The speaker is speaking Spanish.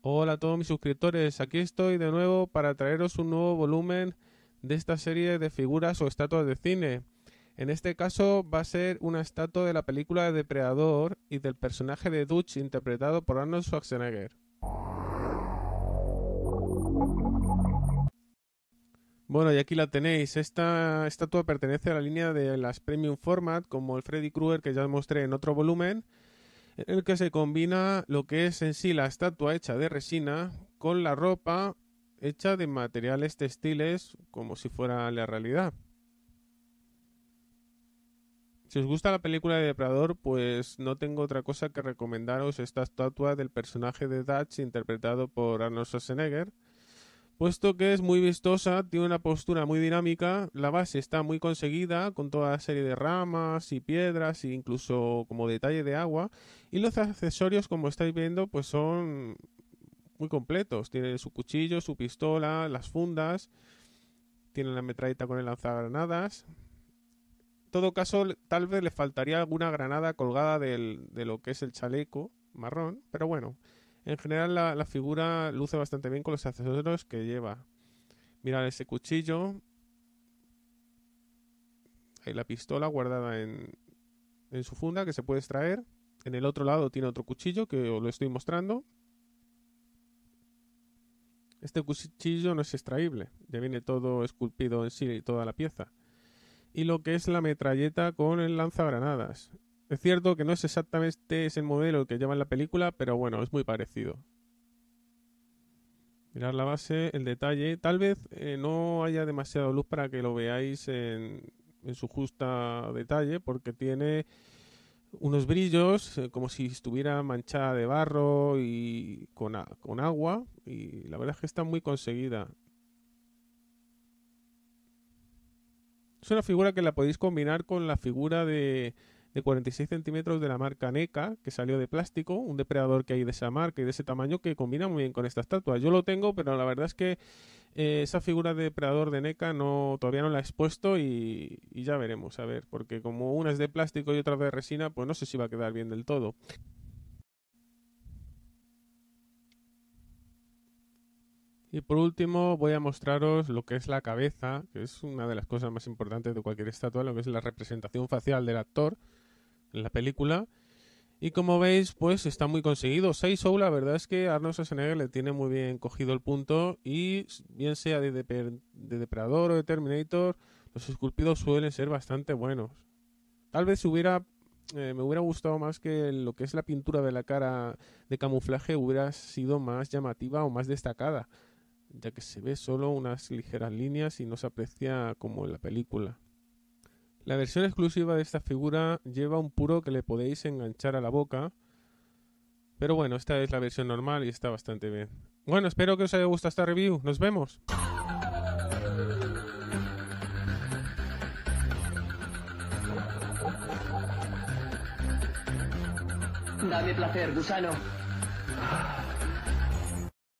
Hola a todos mis suscriptores, aquí estoy de nuevo para traeros un nuevo volumen de esta serie de figuras o estatuas de cine. En este caso va a ser una estatua de la película de Depredador y del personaje de Dutch interpretado por Arnold Schwarzenegger. Bueno, y aquí la tenéis. Esta estatua pertenece a la línea de las Premium Format, como el Freddy Krueger que ya mostré en otro volumen, en el que se combina lo que es en sí la estatua hecha de resina con la ropa hecha de materiales textiles como si fuera la realidad. Si os gusta la película de Depredador, pues no tengo otra cosa que recomendaros esta estatua del personaje de Dutch interpretado por Arnold Schwarzenegger, puesto que es muy vistosa, tiene una postura muy dinámica, la base está muy conseguida, con toda serie de ramas y piedras, e incluso como detalle de agua, y los accesorios, como estáis viendo, pues son muy completos. Tiene su cuchillo, su pistola, las fundas, tiene la metralleta con el lanzagranadas. En todo caso, tal vez le faltaría alguna granada colgada de lo que es el chaleco marrón, pero bueno, en general la, figura luce bastante bien con los accesorios que lleva. Mirad ese cuchillo. Hay la pistola guardada en, su funda que se puede extraer. En el otro lado tiene otro cuchillo que os lo estoy mostrando. Este cuchillo no es extraíble, ya viene todo esculpido en sí, y toda la pieza. Y lo que es la metralleta con el lanzagranadas. Es cierto que no es exactamente ese modelo que lleva en la película, pero bueno, es muy parecido. Mirad la base, el detalle. Tal vez eh, no haya demasiada luz para que lo veáis en, su justa detalle, porque tiene unos brillos eh, como si estuviera manchada de barro y con agua y la verdad es que está muy conseguida. Es una figura que la podéis combinar con la figura de 46 centímetros de la marca NECA, que salió de plástico, un depredador que hay de esa marca y de ese tamaño que combina muy bien con esta estatua. Yo lo tengo, pero la verdad es que eh, esa figura de depredador de NECA no, todavía no la he expuesto y, y ya veremos, a ver, porque como una es de plástico y otra de resina, pues no sé si va a quedar bien del todo. Y por último voy a mostraros lo que es la cabeza, que es una de las cosas más importantes de cualquier estatua, lo que es la representación facial del actor en la película. Y como veis, pues está muy conseguido. seis O la verdad es que Arnold Schwarzenegger le tiene muy bien cogido el punto. Y bien sea de, Depredador o de Terminator, los esculpidos suelen ser bastante buenos. Tal vez hubiera, eh, me hubiera gustado más que lo que es la pintura de la cara de camuflaje hubiera sido más llamativa o más destacada, ya que se ve solo unas ligeras líneas y no se aprecia como en la película. La versión exclusiva de esta figura lleva un puro que le podéis enganchar a la boca. Pero bueno, esta es la versión normal y está bastante bien. Bueno, espero que os haya gustado esta review. Nos vemos. Dame placer, gusano.